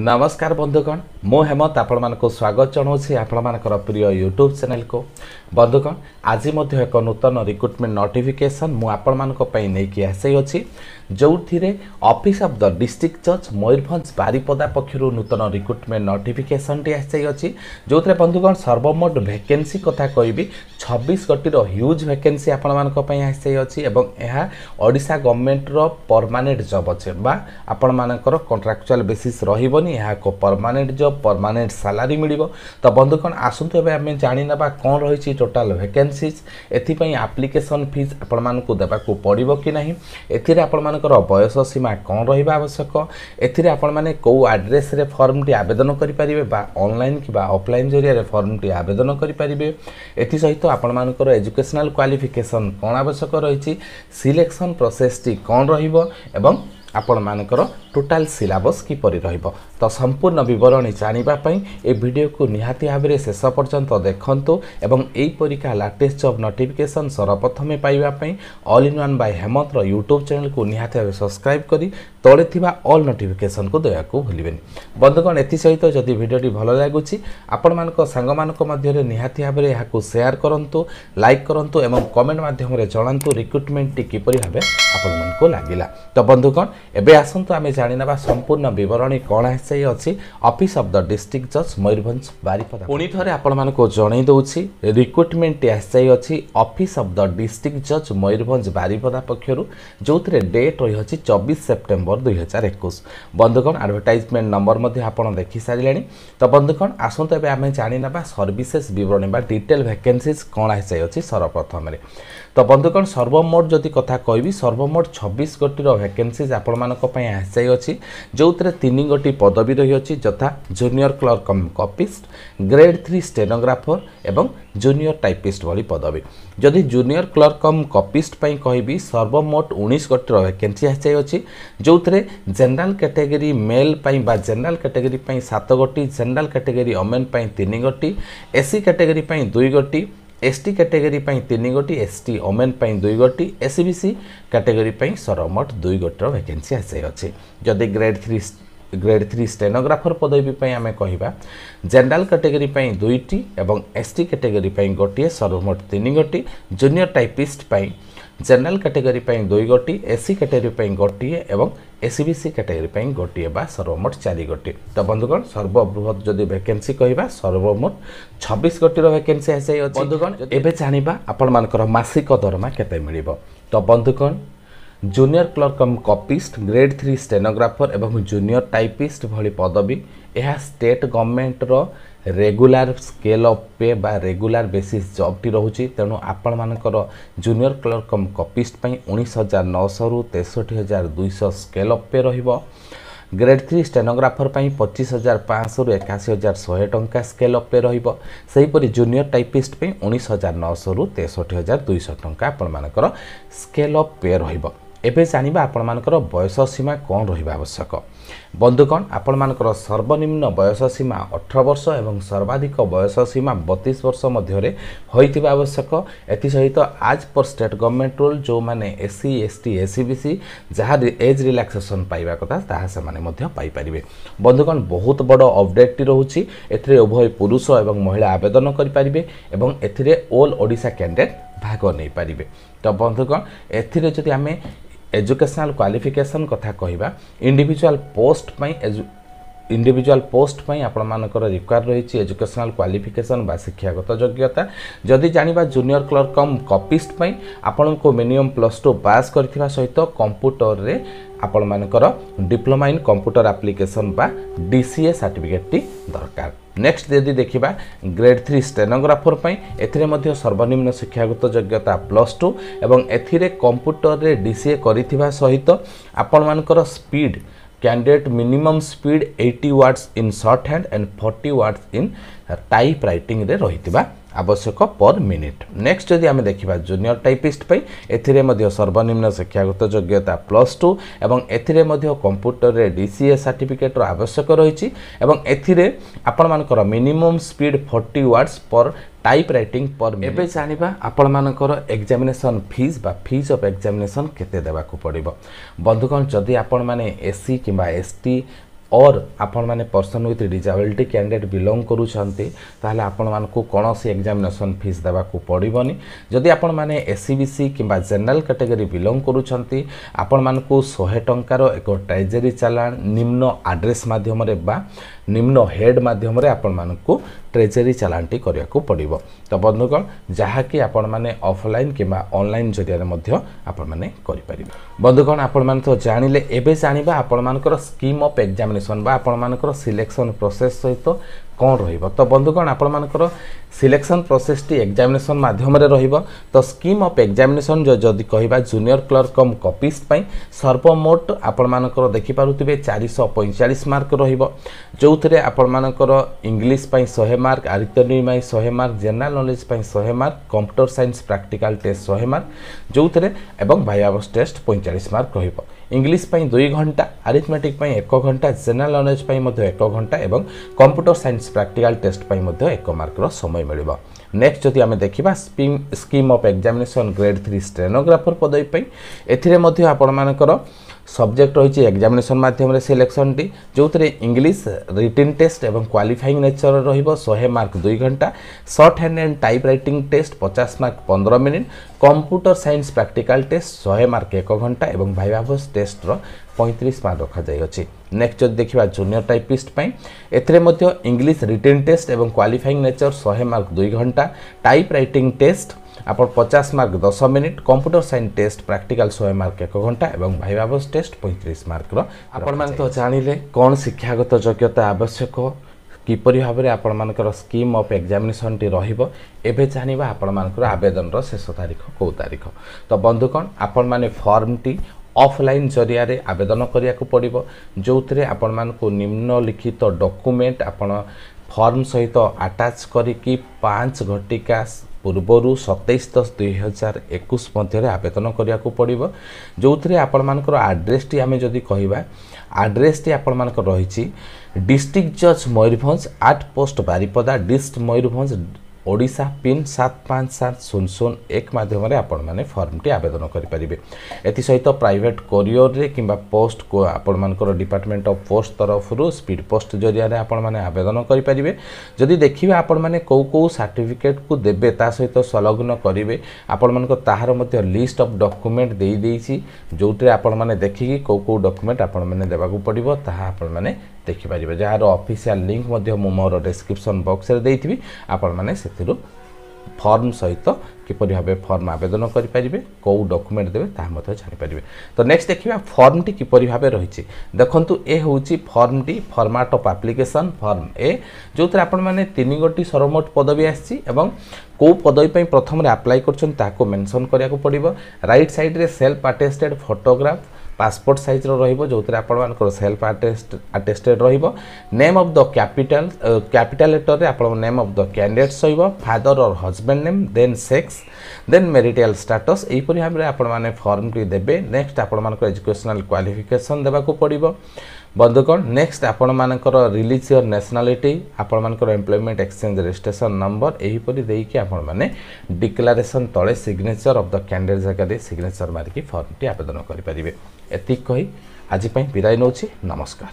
ନମସ୍କାର ବନ୍ଧୁଗଣ ମୁଁ ହେମନ୍ତ ଆପଣମାନଙ୍କୁ ସ୍ୱାଗତ ଜଣାଉଛି ଆପଣମାନଙ୍କର ପ୍ରିୟ ୟୁଟ୍ୟୁବ୍ ଚ୍ୟାନେଲ୍କୁ ବନ୍ଧୁଗଣ ଆଜି ମଧ୍ୟ ଏକ ନୂତନ ରିକ୍ରୁଟମେଣ୍ଟ ନୋଟିଫିକେସନ୍ ମୁଁ ଆପଣମାନଙ୍କ ପାଇଁ ନେଇକି ଆସିଅଛି ଯେଉଁଥିରେ ଅଫିସ୍ ଅଫ୍ ଦ ଡିଷ୍ଟ୍ରିକ୍ଟ ଜଜ୍ ମୟୂରଭଞ୍ଜ ବାରିପଦା ପକ୍ଷରୁ ନୂତନ ରିକ୍ରୁଟମେଣ୍ଟ ନୋଟିଫିକେସନ୍ଟି ଆସିଅଛି ଯେଉଁଥିରେ ବନ୍ଧୁଗଣ ସର୍ବମୋଟ ଭେକେନ୍ସି କଥା କହିବି ଛବିଶ ଗୋଟିର ହ୍ୟୁଜ୍ ଭେକେନ୍ସି ଆପଣମାନଙ୍କ ପାଇଁ ଆସିଅଛି ଏବଂ ଏହା ଓଡ଼ିଶା ଗଭର୍ଣ୍ଣମେଣ୍ଟର ପରମାନେଣ୍ଟ ଜବ୍ ଅଛି ବା ଆପଣମାନଙ୍କର କଣ୍ଟ୍ରାକ୍ଚୁଆଲ୍ ବେସିସ୍ ରହିବ ହେବନି ଏହା ଏକ ପରମାନେଣ୍ଟ ଜବ୍ ପରମାନେଣ୍ଟ ସାଲାରୀ ମିଳିବ ତ ବନ୍ଧୁଗଣ ଆସନ୍ତୁ ଏବେ ଆମେ ଜାଣିନେବା କ'ଣ ରହିଛି ଟୋଟାଲ୍ ଭେକେନ୍ସିଜ୍ ଏଥିପାଇଁ ଆପ୍ଲିକେସନ୍ ଫିସ୍ ଆପଣମାନଙ୍କୁ ଦେବାକୁ ପଡ଼ିବ କି ନାହିଁ ଏଥିରେ ଆପଣମାନଙ୍କର ବୟସ ସୀମା କ'ଣ ରହିବା ଆବଶ୍ୟକ ଏଥିରେ ଆପଣମାନେ କେଉଁ ଆଡ୍ରେସ୍ରେ ଫର୍ମଟି ଆବେଦନ କରିପାରିବେ ବା ଅନଲାଇନ୍ କିମ୍ବା ଅଫଲାଇନ୍ ଜରିଆରେ ଫର୍ମଟି ଆବେଦନ କରିପାରିବେ ଏଥିସହିତ ଆପଣମାନଙ୍କର ଏଜୁକେସନାଲ୍ କ୍ୱାଲିଫିକେସନ୍ କ'ଣ ଆବଶ୍ୟକ ରହିଛି ସିଲେକ୍ସନ୍ ପ୍ରୋସେସ୍ଟି କ'ଣ ରହିବ ଏବଂ ଆପଣମାନଙ୍କର ଟୋଟାଲ୍ ସିଲାବସ୍ କିପରି ରହିବ ତ ସମ୍ପୂର୍ଣ୍ଣ ବିବରଣୀ ଜାଣିବା ପାଇଁ ଏ ଭିଡ଼ିଓକୁ ନିହାତି ଭାବରେ ଶେଷ ପର୍ଯ୍ୟନ୍ତ ଦେଖନ୍ତୁ ଏବଂ ଏହି ପରୀକ୍ଷା ଲାଟେଷ୍ଟ ଜବ୍ ନୋଟିଫିକେସନ୍ ସର୍ବପ୍ରଥମେ ପାଇବା ପାଇଁ ଅଲ୍ ଇନ୍ ୱାନ୍ ବାଇ ହେମନ୍ତର ୟୁଟ୍ୟୁବ୍ ଚ୍ୟାନେଲ୍କୁ ନିହାତି ଭାବେ ସବସ୍କ୍ରାଇବ୍ କରି ତଳେ ଥିବା ଅଲ୍ ନୋଟିଫିକେସନ୍କୁ ଦେବାକୁ ଭୁଲିବେନି ବନ୍ଧୁଗଣ ଏଥିସହିତ ଯଦି ଭିଡ଼ିଓଟି ଭଲ ଲାଗୁଛି ଆପଣମାନଙ୍କ ସାଙ୍ଗମାନଙ୍କ ମଧ୍ୟରେ ନିହାତି ଭାବରେ ଏହାକୁ ସେୟାର କରନ୍ତୁ ଲାଇକ୍ କରନ୍ତୁ ଏବଂ କମେଣ୍ଟ ମାଧ୍ୟମରେ ଜଣାନ୍ତୁ ରିକ୍ରୁଟମେଣ୍ଟଟି କିପରି ଭାବେ ଆପଣମାନଙ୍କୁ ଲାଗିଲା ତ ବନ୍ଧୁଗଣ এবে আসন্তু আমি জাণিনেবা সম্পূর্ণ বরণী কণ আসাই অছি অফিস অফ দ ডিস্ট্রিক্ট জজ ময়ূরভঞ্জ বারিপদা পুনি থরে আপনার জনাই দেছি রিক্রুটমেন্টটি আসাই অছি অফিস অফ দ ডিস্ট্রিক্ট জজ ময়ূরভঞ্জ বারিপদা পক্ষর যে ডেট রয়েছে চবিশ সেপ্টেম্বর দুই হাজার একুশ বন্ধুগণ আডভর্টাইজমেন্ট নম্বর আপনার দেখি সারে তো বন্ধুগণ আসন্তু এবে আমি জাণিনেবা সর্ভিসেস বরণী বা ডিটেল ভ্যাকেন্সিজ কণ আসাই অছি ତ ବନ୍ଧୁଗଣ ସର୍ବମୋଟ ଯଦି କଥା କହିବି ସର୍ବମୋଟ ଛବିଶ ଗୋଟିର ଭ୍ୟାକେନ୍ସିଜ୍ ଆପଣମାନଙ୍କ ପାଇଁ ଆସିଯାଇଅଛି ଯେଉଁଥିରେ ତିନି ଗୋଟି ପଦବୀ ରହିଅଛି ଯଥା junior clerk copyist grade three stenographer ଏବଂ ଜୁନିୟର ଟାଇପିଷ୍ଟ ଭଳି ପଦବୀ ଯଦି ଜୁନିୟର କ୍ଲର୍କ କମ୍ କପିଷ୍ଟ ପାଇଁ କହିବି ସର୍ବମୋଟ ଉଣେଇଶ ଗୋଟିର ଭ୍ୟାକେନ୍ସି ଆସିଯାଇଅଛି ଯେଉଁଥିରେ ଜେନେରାଲ କ୍ୟାଟେଗୋରୀ ମେଲ୍ ପାଇଁ ବା ଜେନେରାଲ କ୍ୟାଟେଗୋରୀ ପାଇଁ ସାତ ଗୋଟି ଜେନେରାଲ କ୍ୟାଟେଗୋରୀ ଓମେନ୍ ପାଇଁ ତିନି ଗୋଟି ଏସି କ୍ୟାଟେଗୋରୀ ପାଇଁ ଦୁଇ ଗୋଟି ଏସ୍ଟି କାଟେଗୋରୀ ପାଇଁ ତିନି ଗୋଟି ଏସ୍ଟି ଓମେନ୍ ପାଇଁ ଦୁଇ ଗୋଟି ଏସ୍ସିବିସି କାଟେଗୋରୀ ପାଇଁ ସରମୋଟ ଦୁଇ ଗୋଟିର ଭ୍ୟାକେନ୍ସି ଆସିଅଛି ଯଦି grade three grade three stenographer ପଦବୀ ପାଇଁ ଆମେ କହିବା ଜେନେରାଲ କାଟେଗୋରୀ ପାଇଁ ଦୁଇଟି ଏବଂ ଏସ୍ଟି କାଟେଗୋରୀ ପାଇଁ ଗୋଟିଏ ସର୍ବମୋଟ ତିନି ଗୋଟି ଜୁନିୟର ଟାଇପିଷ୍ଟ ପାଇଁ ଜେନେରାଲ କାଟେଗୋରୀ ପାଇଁ ଦୁଇ ଗୋଟି ଏସ୍ସି କାଟେଗୋରୀ ପାଇଁ ଗୋଟିଏ ଏବଂ ଏସ୍ସିବିସି କାଟେଗୋରୀ ପାଇଁ ଗୋଟିଏ ବା ସର୍ବମୋଟ ଚାରି ଗୋଟି ତ ବନ୍ଧୁଗଣ ସର୍ବବୃହତ ଯଦି ଭେକେନ୍ସି କହିବା ସର୍ବମୋଟ ଛବିଶ ଗୋଟିର ଭେକେନ୍ସି ଆସିଯାଇଛି ବନ୍ଧୁଗଣ ଏବେ ଜାଣିବା ଆପଣମାନଙ୍କର ମାସିକ ଦରମା କେତେ ମିଳିବ ତ ବନ୍ଧୁଗଣ junior clerk cum copyist grade three stenographer ଏବଂ ଜୁନିୟର ଟାଇପିଷ୍ଟ ଭଳି ପଦବୀ ଏହା ଷ୍ଟେଟ୍ ଗଭର୍ଣ୍ଣମେଣ୍ଟର ରେଗୁଲାର ସ୍କେଲ୍ ଅଫ୍ ପେ ବା ରେଗୁଲାର ବେସିସ୍ ଜବ୍ଟି ରହୁଛି ତେଣୁ ଆପଣମାନଙ୍କର ଜୁନିୟର କ୍ଲର୍କ କମ୍ କପିଷ୍ଟ ପାଇଁ ଉଣେଇଶ ହଜାର ନଅଶହରୁ ତେଷଠି ହଜାର ଦୁଇଶହ ସ୍କେଲ୍ ଅଫ୍ ପେ ରହିବ ଗ୍ରେଡ୍ ଥ୍ରୀ ଷ୍ଟେନୋଗ୍ରାଫର ପାଇଁ ପଚିଶ ହଜାର ପାଞ୍ଚଶହରୁ ଏକାଅଶୀ ହଜାର ଶହେ ଟଙ୍କା ସ୍କେଲ୍ ଅପ୍ ପେ ରହିବ ସେହିପରି ଜୁନିୟର ଟାଇପିଷ୍ଟ ପାଇଁ ଉଣେଇଶ ହଜାର ନଅଶହରୁ ତେଷଠି ହଜାର ଦୁଇଶହ ଟଙ୍କା ଆପଣମାନଙ୍କର ସ୍କେଲ୍ ଅପ୍ ପେ ରହିବ ଏବେ ଜାଣିବା ଆପଣମାନଙ୍କର ବୟସ ସୀମା କ'ଣ ରହିବା ଆବଶ୍ୟକ ବନ୍ଧୁଗଣ ଆପଣମାନଙ୍କର ସର୍ବନିମ୍ନ ବୟସ ସୀମା ଅଠର ବର୍ଷ ଏବଂ ସର୍ବାଧିକ ବୟସ ସୀମା ବତିଶ ବର୍ଷ ମଧ୍ୟରେ ହୋଇଥିବା ଆବଶ୍ୟକ ଏଥିସହିତ as per state government rule ଯେଉଁମାନେ ଏସ୍ସି ଏସ୍ଟି ଏସ୍ସିବିସି ଯାହା ଏଜ୍ ରିଲାକ୍ସେସନ୍ ପାଇବା କଥା ତାହା ସେମାନେ ମଧ୍ୟ ପାଇପାରିବେ ବନ୍ଧୁଗଣ ବହୁତ ବଡ଼ ଅପଡେଟ୍ଟି ରହୁଛି ଏଥିରେ ଉଭୟ ପୁରୁଷ ଏବଂ ମହିଳା ଆବେଦନ କରିପାରିବେ ଏବଂ ଏଥିରେ ଅଲ୍ ଓଡ଼ିଶା କ୍ୟାଣ୍ଡିଡେଟ୍ ଭାଗ ନେଇପାରିବେ ତ ବନ୍ଧୁଗଣ ଏଥିରେ ଯଦି ଆମେ ଏଜୁକେସନାଲ୍ କ୍ୱାଲିଫିକେସନ୍ କଥା କହିବା ଇଣ୍ଡିଭିଜୁଆଲ୍ ପୋଷ୍ଟ ପାଇଁ ইন্ডিভিজুয়াল পোস্ট পাই আপনার রিকোয়ার রয়েছে এজুকেশনাল কোয়ালিফিকেসন বা শিক্ষাগত যোগ্যতা যদি জাঁয়া জুনিয়র ক্লর্ক কম কপিস্ট পাই আপনার মিনিমম প্লস টু পাস করা সহিত কম্পুটরের আপনার ডিপ্লোমা ইন কম্পুটর আপ্লিকেসন বা ডিসিএ সার্টিফিকেটটি দরকার ନେକ୍ସଟ ଯଦି ଦେଖିବା ଗ୍ରେଡ୍ ଥ୍ରୀ ଷ୍ଟେନୋଗ୍ରାଫର ପାଇଁ ଏଥିରେ ମଧ୍ୟ ସର୍ବନିମ୍ନ ଶିକ୍ଷାଗତ ଯୋଗ୍ୟତା ପ୍ଲସ୍ ଟୁ ଏବଂ ଏଥିରେ କମ୍ପ୍ୟୁଟରରେ ଡି ସି ଏ କରିଥିବା ସହିତ ଆପଣମାନଙ୍କର speed candidate minimum speed eighty words in shorthand and forty words in type ରାଇଟିଂରେ ରହିଥିବା আবশ্যক পর মিনিট নেক্সট যদি আমি দেখিবা জুনিয়র টাইপিষ্ট পাই এথিরে মধ্য সর্বনিম্ন শিক্ষাগত যোগ্যতা প্লস টু এবং এথিরে মধ্য কম্পুটরের ডিসিএ সার্টিফিকেটর আবশ্যক রয়েছে এবং এথিরে আপনার মিনিমম স্পিড ফর্টি ওয়ার্ডস পর টাইপ রাইটিং পর এবে জাঁয়া আপনার এক্সামিনেসন ফিজ বা ফিজ অফ এক্সামিনেসন কেতে দেওয়া পড়ব বন্ধুগণ যদি আপনার এসি e কিংবা এসটি ଅର୍ ଆପଣମାନେ person with disability candidate belong କରୁଛନ୍ତି ତାହେଲେ ଆପଣମାନଙ୍କୁ କୌଣସି ଏକ୍ଜାମିନେସନ୍ ଫିସ୍ ଦେବାକୁ ପଡ଼ିବନି ଯଦି ଆପଣମାନେ ଏସ୍ ସି ବି ସି କିମ୍ବା ଜେନେରାଲ୍ କାଟେଗୋରୀ ବିଲଙ୍ଗ କରୁଛନ୍ତି ଆପଣମାନଙ୍କୁ ଶହେ ଟଙ୍କାର ଏକ ଟ୍ରାଇଜେରୀ ଚାଲାଣ ନିମ୍ନ ଆଡ୍ରେସ୍ ମାଧ୍ୟମରେ ବା ନିମ୍ନ ହେଡ୍ ମାଧ୍ୟମରେ ଆପଣମାନଙ୍କୁ ଟ୍ରେଜେରୀ ଚାଲାଣଟି କରିବାକୁ ପଡ଼ିବ ତ ବନ୍ଧୁଗଣ ଯାହାକି ଆପଣମାନେ ଅଫଲାଇନ୍ କିମ୍ବା ଅନଲାଇନ୍ ଜରିଆରେ ମଧ୍ୟ ଆପଣମାନେ କରିପାରିବେ ବନ୍ଧୁଗଣ ଆପଣମାନେ ତ ଜାଣିଲେ ଏବେ ଜାଣିବା ଆପଣମାନଙ୍କର ସ୍କିମ୍ ଅଫ୍ ଏକ୍ଜାମିନେସନ୍ ବା ଆପଣମାନଙ୍କର ସିଲେକ୍ସନ୍ ପ୍ରୋସେସ୍ ସହିତ କ'ଣ ରହିବ ତ ବନ୍ଧୁଗଣ ଆପଣମାନଙ୍କର ସିଲେକ୍ସନ୍ ପ୍ରୋସେସ୍ଟି ଏକ୍ଜାମିନେସନ୍ ମାଧ୍ୟମରେ ରହିବ ତ ସ୍କିମ୍ ଅଫ୍ ଏକ୍ଜାମିନେସନ୍ ଯଦି କହିବା ଜୁନିୟର କ୍ଲର୍କ କମ୍ କପିଷ୍ଟ ପାଇଁ ସର୍ବମୋଟ ଆପଣମାନଙ୍କର ଦେଖିପାରୁଥିବେ ଚାରିଶହ ପଇଁଚାଳିଶ ମାର୍କ ରହିବ ଯେଉଁଥିରେ ଆପଣମାନଙ୍କର ଇଂଲିଶ ପାଇଁ ଶହେ ମାର୍କ ଆରିତନୀ ପାଇଁ ଶହେ ମାର୍କ ଜେନେରାଲ ନଲେଜ ପାଇଁ ଶହେ mark computer science practical test ଶହେ ମାର୍କ ଯେଉଁଥିରେ ଏବଂ ଭାଇଆବସ୍ ଟେଷ୍ଟ ପଇଁଚାଳିଶ ମାର୍କ ରହିବ ইংলিশ পাই দুই ঘণ্টা আরিথমেটিক পাই এক ঘণ্টা জেনারেল নলেজ পাই ମଧ୍ୟ ଏକ ଘଣ୍ଟା ଏବଂ କମ୍ପ୍ୟୁଟର ସାଇନ୍ସ ପ୍ରାକ୍ଟିକାଲ ଟେଷ୍ଟ ପାଇଁ ମଧ୍ୟ ଏକ ମାର୍କର ସମୟ ମିଳିବ ନେକ୍ସଟ ଯଦି ଆମେ ଦେଖିବା scheme of examination grade three stenographer ପଦବୀ ପାଇଁ ଏଥିରେ ମଧ୍ୟ ଆପଣମାନଙ୍କର ସବଜେକ୍ଟ ରହିଛି ଏକ୍ଜାମିନେସନ୍ ମାଧ୍ୟମରେ ସିଲେକ୍ସନ୍ଟି ଯେଉଁଥିରେ ଇଂଲିଶ ରିଟିନ୍ ଟେଷ୍ଟ ଏବଂ କ୍ୱାଲିଫାଇଂ ନେଚର ରହିବ ଶହେ ମାର୍କ ଦୁଇ ଘଣ୍ଟା shorthand and type writing test ପଚାଶ ମାର୍କ ପନ୍ଦର minute computer science practical test ଶହେ ମାର୍କ ଏକ ଘଣ୍ଟା ଏବଂ ଭାଇଭାଭସ୍ ଟେଷ୍ଟର ପଇଁତିରିଶ ମାର୍କ ରଖାଯାଇଅଛି ନେକ୍ସଟ ଯଦି ଦେଖିବା ଜୁନିୟର ଟାଇପିଷ୍ଟ ପାଇଁ ଏଥିରେ ମଧ୍ୟ ଇଂଲିଶ ରିଟିନ୍ ଟେଷ୍ଟ ଏବଂ କ୍ୱାଲିଫାଇଂ ନେଚର ଶହେ ମାର୍କ ଦୁଇ ଘଣ୍ଟା ଟାଇପ୍ ରାଇଟିଂ ଟେଷ୍ଟ ଆପଣ ପଚାଶ ମାର୍କ ଦଶ minute computer science test practical ଶହେ ମାର୍କ ଏକ ଘଣ୍ଟା ଏବଂ ଭାଇଭାବସ୍ ଟେଷ୍ଟ ପଇଁତିରିଶ ମାର୍କର ଆପଣମାନେ ତ ଜାଣିଲେ କ'ଣ ଶିକ୍ଷାଗତ ଯୋଗ୍ୟତା ଆବଶ୍ୟକ କିପରି ଭାବରେ ଆପଣମାନଙ୍କର ସ୍କିମ୍ ଅଫ୍ ଏକ୍ଜାମିନେସନ୍ଟି ରହିବ ଏବେ ଜାଣିବା ଆପଣମାନଙ୍କର ଆବେଦନର ଶେଷ ତାରିଖ କେଉଁ ତାରିଖ ତ ବନ୍ଧୁଗଣ ଆପଣମାନେ ଫର୍ମଟି ଅଫଲାଇନ୍ ଜରିଆରେ ଆବେଦନ କରିବାକୁ ପଡ଼ିବ ଯେଉଁଥିରେ ଆପଣମାନଙ୍କୁ ନିମ୍ନଲିଖିତ ଡକୁମେଣ୍ଟ ଆପଣ ଫର୍ମ ସହିତ ଆଟାଚ୍ କରିକି ପାଞ୍ଚ ଘଟିକା ପୂର୍ବରୁ ସତେଇଶ ଦଶ ଦୁଇ ହଜାର ଏକୋଇଶ ମଧ୍ୟରେ ଆବେଦନ କରିବାକୁ ପଡ଼ିବ ଯେଉଁଥିରେ ଆପଣମାନଙ୍କର ଆଡ୍ରେସ୍ଟି ଆମେ ଯଦି କହିବା ଆଡ୍ରେସ୍ଟି ଆପଣମାନଙ୍କର ରହିଛି ଡିଷ୍ଟ୍ରିକ୍ଟ ଜଜ୍ Mayurbhanj at post Baripada dist Mayurbhanj Odisha pin ସାତ ପାଞ୍ଚ ସାତ ଶୂନ ଶୂନ ଏକ ମାଧ୍ୟମରେ ଆପଣମାନେ ଫର୍ମଟି ଆବେଦନ କରିପାରିବେ ଏଥିସହିତ ପ୍ରାଇଭେଟ୍ କୋରିଅର୍ରେ କିମ୍ବା ପୋଷ୍ଟ ଆପଣମାନଙ୍କର ଡିପାର୍ଟମେଣ୍ଟ ଅଫ୍ ପୋଷ୍ଟ ତରଫରୁ ସ୍ପିଡ଼୍ ପୋଷ୍ଟ ଜରିଆରେ ଆପଣମାନେ ଆବେଦନ କରିପାରିବେ ଯଦି ଦେଖିବେ ଆପଣମାନେ କେଉଁ କେଉଁ ସାର୍ଟିଫିକେଟ୍କୁ ଦେବେ ତା ସହିତ ସଂଲଗ୍ନ କରିବେ ଆପଣମାନଙ୍କ ତାହାର ମଧ୍ୟ ଲିଷ୍ଟ ଅଫ୍ ଡକୁମେଣ୍ଟ ଦେଇଦେଇଛି ଯେଉଁଥିରେ ଆପଣମାନେ ଦେଖିକି କେଉଁ କେଉଁ ଡକୁମେଣ୍ଟ ଆପଣମାନେ ଦେବାକୁ ପଡ଼ିବ ତାହା ଆପଣମାନେ ଦେଖିପାରିବେ ଯାହାର ଅଫିସିଆଲ୍ ଲିଙ୍କ୍ ମଧ୍ୟ ମୁଁ ମୋର ଡେସ୍କ୍ରିପସନ୍ ବକ୍ସରେ ଦେଇଥିବି ଆପଣମାନେ ସେଥିରୁ ଫର୍ମ ସହିତ କିପରି ଭାବେ ଫର୍ମ ଆବେଦନ କରିପାରିବେ କେଉଁ ଡକୁମେଣ୍ଟ ଦେବେ ତାହା ମଧ୍ୟ ଜାଣିପାରିବେ ତ ନେକ୍ସଟ ଦେଖିବା ଫର୍ମଟି କିପରି ଭାବେ ରହିଛି ଦେଖନ୍ତୁ ଏ ହେଉଛି ଫର୍ମଟି ଫର୍ମାଟ୍ ଅଫ୍ ଆପ୍ଲିକେସନ୍ ଫର୍ମ ଏ ଯେଉଁଥିରେ ଆପଣମାନେ ତିନି ଗୋଟି ସର୍ବମୋଟ ପଦବୀ ଆସିଛି ଏବଂ କେଉଁ ପଦବୀ ପାଇଁ ପ୍ରଥମରେ ଆପ୍ଲାଏ କରୁଛନ୍ତି ତାହାକୁ ମେନସନ୍ କରିବାକୁ ପଡ଼ିବ ରାଇଟ୍ ସାଇଡ଼୍ରେ ସେଲ୍ଫ ଆଟେଷ୍ଟେଡ଼୍ ଫଟୋଗ୍ରାଫ ପାସପୋର୍ଟ ସାଇଜ୍ର ରହିବ ଯେଉଁଥିରେ ଆପଣମାନଙ୍କର ସେଲ୍ଫ ଆଟେଷ୍ଟ ଆଟେଷ୍ଟେଡ଼ ରହିବ name of the capital capital ଲେଟର୍ରେ ଆପଣଙ୍କ ନେମ୍ ଅଫ୍ ଦ କ୍ୟାଣ୍ଡିଡେଟ୍ସ ରହିବ father or husband name then sex then marital status ଏହିପରି ଭାବରେ ଆପଣମାନେ ଫର୍ମଟି ଦେବେ ନେକ୍ସଟ ଆପଣମାନଙ୍କର ଏଜୁକେସନାଲ କ୍ୱାଲିଫିକେସନ୍ ଦେବାକୁ ପଡ଼ିବ বন্ধুগণ নেক্সট আপনার রিলিজ ইয়র ন্যাশনালিটি আপনার এমপ্লয়মেন্ট এক্সচেঞ্জ রেজিষ্ট্রেসন নম্বর এইপরি দিয়ে আপনার ডিক্লারেসন তলে সিগনেচর অফ দ ক্যান্ডিডেট জায়গায় সিগনেচর মারিকি ফর্মটি আবেদন করে এতিক কী আজপাই বিদায় নেছি নমস্কার